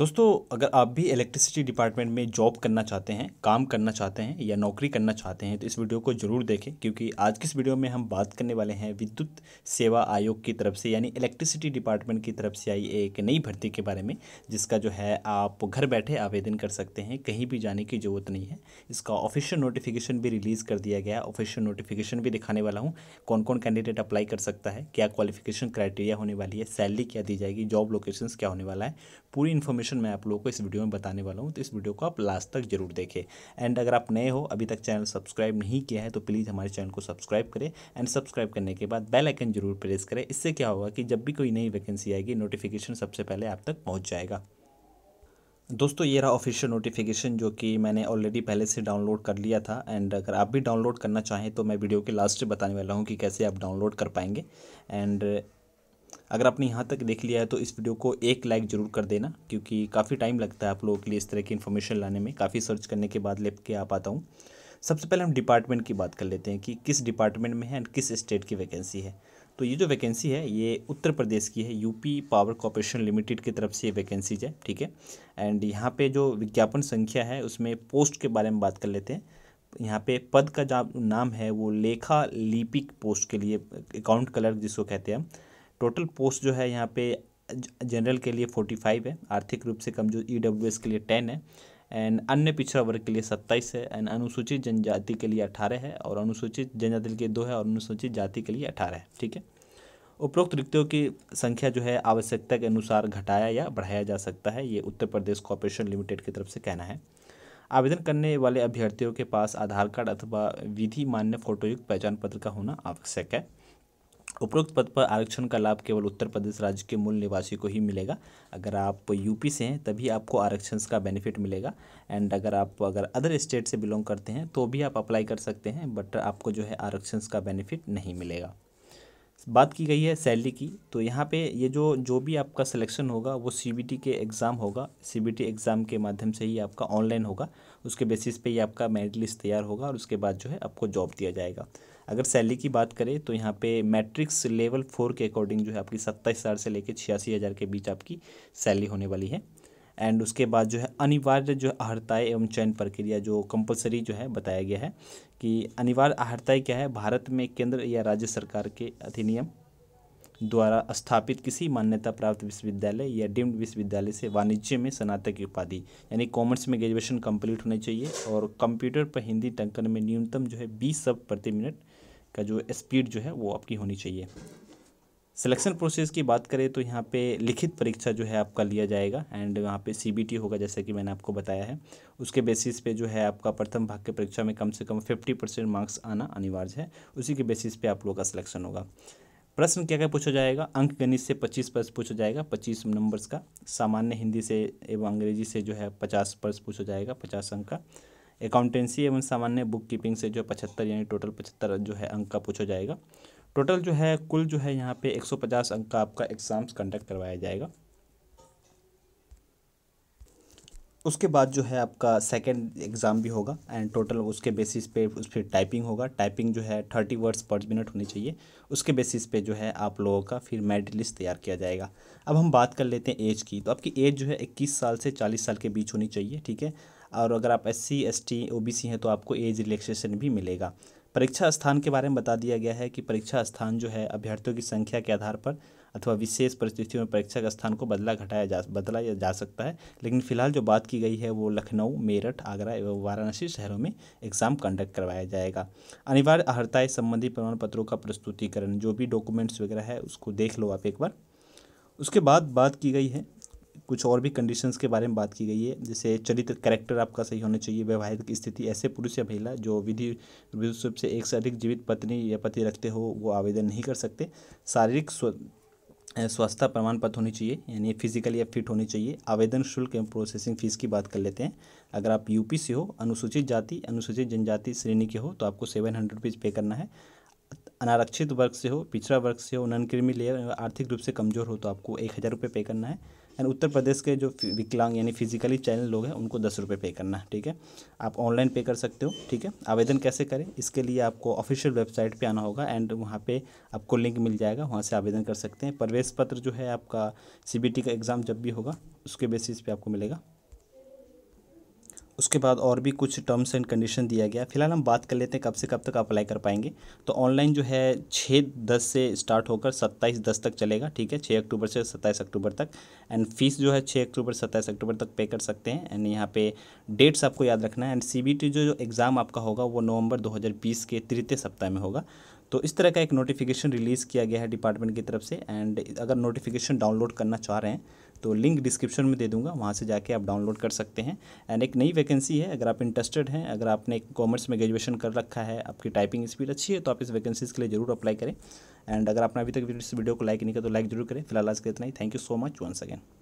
दोस्तों अगर आप भी इलेक्ट्रिसिटी डिपार्टमेंट में जॉब करना चाहते हैं काम करना चाहते हैं या नौकरी करना चाहते हैं तो इस वीडियो को ज़रूर देखें क्योंकि आज की इस वीडियो में हम बात करने वाले हैं विद्युत सेवा आयोग की तरफ से यानी इलेक्ट्रिसिटी डिपार्टमेंट की तरफ से आई एक नई भर्ती के बारे में जिसका जो है आप घर बैठे आवेदन कर सकते हैं कहीं भी जाने की ज़रूरत नहीं है इसका ऑफिशियल नोटिफिकेशन भी रिलीज़ कर दिया गया ऑफिशियल नोटिफिकेशन भी दिखाने वाला हूँ कौन कौन कैंडिडेट अप्लाई कर सकता है क्या क्वालिफिकेशन क्राइटेरिया होने वाली है सैलरी क्या दी जाएगी जॉब लोकेशन क्या होने वाला है पूरी इन्फॉर्मेशन सोल्यूशन मैं आप लोगों को इस वीडियो में बताने वाला हूँ तो इस वीडियो को आप लास्ट तक जरूर देखें एंड अगर आप नए हो अभी तक चैनल सब्सक्राइब नहीं किया है तो प्लीज़ हमारे चैनल को सब्सक्राइब करें एंड सब्सक्राइब करने के बाद बेल आइकन जरूर प्रेस करें इससे क्या होगा कि जब भी कोई नई वैकेंसी आएगी नोटिफिकेशन सबसे पहले आप तक पहुँच जाएगा दोस्तों ये रहा ऑफिशियल नोटिफिकेशन जो कि मैंने ऑलरेडी पहले से डाउनलोड कर लिया था एंड अगर आप भी डाउनलोड करना चाहें तो मैं वीडियो के लास्ट बताने वाला हूँ कि कैसे आप डाउनलोड कर पाएंगे एंड अगर आपने यहाँ तक देख लिया है तो इस वीडियो को एक लाइक ज़रूर कर देना क्योंकि काफ़ी टाइम लगता है आप लोगों के लिए इस तरह की इन्फॉर्मेशन लाने में काफ़ी सर्च करने के बाद ले के आ पाता हूँ सबसे पहले हम डिपार्टमेंट की बात कर लेते हैं कि किस डिपार्टमेंट में है एंड किस स्टेट की वैकेंसी है तो ये जो वैकेंसी है ये उत्तर प्रदेश की है यूपी पावर कॉरपोरेशन लिमिटेड की तरफ से ये वैकेंसीज है ठीक है एंड यहाँ पे जो विज्ञापन संख्या है उसमें पोस्ट के बारे में बात कर लेते हैं यहाँ पे पद का जो नाम है वो लेखा लिपिक पोस्ट के लिए अकाउंट कलर जिसको कहते हैं टोटल पोस्ट जो है यहाँ पे जनरल के लिए फोर्टी फाइव है आर्थिक रूप से कमजोर ई e डब्ल्यू एस के लिए टेन है एंड अन्य पिछड़ा वर्ग के लिए सत्ताईस है एंड अनुसूचित जनजाति के लिए अठारह है और अनुसूचित जनजाति के लिए दो है और अनुसूचित जाति के लिए अठारह है ठीक है उपरोक्त रिक्तियों की संख्या जो है आवश्यकता के अनुसार घटाया या बढ़ाया जा सकता है ये उत्तर प्रदेश कॉरपोरेशन लिमिटेड की तरफ से कहना है आवेदन करने वाले अभ्यर्थियों के पास आधार कार्ड अथवा विधि मान्य फोटोयुक्त पहचान पत्र का होना आवश्यक है उपरोक्त पद पर आरक्षण का लाभ केवल उत्तर प्रदेश राज्य के मूल निवासी को ही मिलेगा अगर आप यूपी से हैं तभी आपको आरक्षण का बेनिफिट मिलेगा एंड अगर आप अगर अदर स्टेट से बिलोंग करते हैं तो भी आप अप्लाई कर सकते हैं बट आपको जो है आरक्षण का बेनिफिट नहीं मिलेगा बात की गई है सैलरी की तो यहाँ पे ये जो जो भी आपका सिलेक्शन होगा वो सी के एग्ज़ाम होगा सी एग्ज़ाम के माध्यम से ही आपका ऑनलाइन होगा उसके बेसिस पे ही आपका मेरिट लिस्ट तैयार होगा और उसके बाद जो है आपको जॉब दिया जाएगा अगर सैलरी की बात करें तो यहाँ पे मैट्रिक्स लेवल फोर के अकॉर्डिंग जो है आपकी सत्ताईस हज़ार से लेकर छियासी हज़ार के बीच आपकी सैलरी होने वाली है एंड उसके बाद जो है अनिवार्य जो अहर्ताएँ एवं चयन प्रक्रिया जो कंपलसरी जो है बताया गया है कि अनिवार्य अहर्ताएँ क्या है भारत में केंद्र या राज्य सरकार के अधिनियम द्वारा स्थापित किसी मान्यता प्राप्त विश्वविद्यालय या डीम्ड विश्वविद्यालय से वाणिज्य में स्नातक की उपाधि यानी कॉमर्स में ग्रेजुएशन कंप्लीट होनी चाहिए और कंप्यूटर पर हिंदी टंकन में न्यूनतम जो है बीस सब प्रति मिनट का जो स्पीड जो है वो आपकी होनी चाहिए सिलेक्शन प्रोसेस की बात करें तो यहाँ पे लिखित परीक्षा जो है आपका लिया जाएगा एंड वहाँ पे सीबीटी होगा जैसा कि मैंने आपको बताया है उसके बेसिस पे जो है आपका प्रथम भाग के परीक्षा में कम से कम फिफ्टी परसेंट मार्क्स आना अनिवार्य है उसी के बेसिस पे आप लोगों का सिलेक्शन होगा प्रश्न क्या क्या पूछा जाएगा अंक गणित से पच्चीस प्रश्न पूछा जाएगा पच्चीस नंबर्स का सामान्य हिंदी से एवं अंग्रेजी से जो है पचास प्रश्न पूछा जाएगा पचास अंक का अकाउंटेंसी एवं सामान्य बुक कीपिंग से जो पचहत्तर यानी टोटल पचहत्तर जो है अंक का पूछा जाएगा टोटल जो है कुल जो है यहाँ पे 150 अंक का आपका एग्ज़ाम्स कंडक्ट करवाया जाएगा उसके बाद जो है आपका सेकेंड एग्ज़ाम भी होगा एंड टोटल उसके बेसिस पे उस पर टाइपिंग होगा टाइपिंग जो है थर्टी वर्ड्स पर मिनट होनी चाहिए उसके बेसिस पे जो है आप लोगों का फिर मेरिट लिस्ट तैयार किया जाएगा अब हम बात कर लेते हैं एज की तो आपकी एज जो है इक्कीस साल से चालीस साल के बीच होनी चाहिए ठीक है और अगर आप S C S T O B C हैं तो आपको एज रिलेक्सेशन भी मिलेगा परीक्षा स्थान के बारे में बता दिया गया है कि परीक्षा स्थान जो है अभ्यर्थियों की संख्या के आधार पर अथवा विशेष परिस्थितियों में परीक्षा का स्थान को बदला घटाया जा बदला जा सकता है लेकिन फिलहाल जो बात की गई है वो लखनऊ मेरठ आगरा एवं वाराणसी शहरों में एग्जाम कंडक्ट करवाया जाएगा अनिवार्य अहर्ताएँ संबंधी प्रमाण पत्रों का प्रस्तुतिकरण जो भी डॉक्यूमेंट्स वगैरह है उसको देख लो आप एक बार उसके बाद बात की गई है कुछ और भी कंडीशंस के बारे में बात की गई है जैसे चरित्र कैरेक्टर आपका सही होना चाहिए वैवाहिक स्थिति ऐसे पुरुष या महिला जो विधि रूप से एक से अधिक जीवित पत्नी या पति रखते हो वो आवेदन नहीं कर सकते शारीरिक स्वास्थ्य प्रमाण पत्र होनी चाहिए यानी फिजिकली या फिट होनी चाहिए आवेदन शुल्क एवं प्रोसेसिंग फीस की बात कर लेते हैं अगर आप यूपी से हो अनुसूचित जाति अनुसूचित जनजाति श्रेणी के हो तो आपको सेवन हंड्रेड रुपीज़ पे करना है अनारक्षित वर्ग से हो पिछड़ा वर्ग से हो नन क्रिमी लेयर आर्थिक रूप से कमज़ोर हो तो आपको एक हज़ार रुपये पे करना है एंड उत्तर प्रदेश के जो विकलांग यानी फिजिकली चैनल लोग हैं उनको दस रुपये पे करना है ठीक है आप ऑनलाइन पे कर सकते हो ठीक है आवेदन कैसे करें इसके लिए आपको ऑफिशियल वेबसाइट पे आना होगा एंड वहाँ पे आपको लिंक मिल जाएगा वहाँ से आवेदन कर सकते हैं प्रवेश पत्र जो है आपका सी का एग्ज़ाम जब भी होगा उसके बेसिस पे आपको मिलेगा उसके बाद और भी कुछ टर्म्स एंड कंडीशन दिया गया फिलहाल हम बात कर लेते हैं कब से कब तक अप्लाई कर पाएंगे तो ऑनलाइन जो है छः दस से स्टार्ट होकर सत्ताईस दस तक चलेगा ठीक है छः अक्टूबर से सत्ताईस अक्टूबर तक एंड फीस जो है छः अक्टूबर सत्ताईस अक्टूबर तक पे कर सकते हैं एंड यहाँ पे डेट्स आपको याद रखना है एंड सी जो, जो एग्ज़ाम आपका होगा वो नवंबर दो के तृतीय सप्ताह में होगा तो इस तरह का एक नोटिफिकेशन रिलीज़ किया गया है डिपार्टमेंट की तरफ से एंड अगर नोटिफिकेशन डाउनलोड करना चाह रहे हैं तो लिंक डिस्क्रिप्शन में दे दूंगा वहाँ से जाके आप डाउनलोड कर सकते हैं एंड एक नई वैकेंसी है अगर आप इंटरेस्टेड हैं अगर आपने कॉमर्स में ग्रेजुएशन कर रखा है आपकी टाइपिंग स्पीड अच्छी है तो आप इस वैकेंसीज़ के लिए ज़रूर अप्लाई करें एंड अगर आपने अभी तक इस वीडियो को लाइक नहीं किया तो लाइक जरूर करें फिलहाल आज के इतना ही thank you so much once again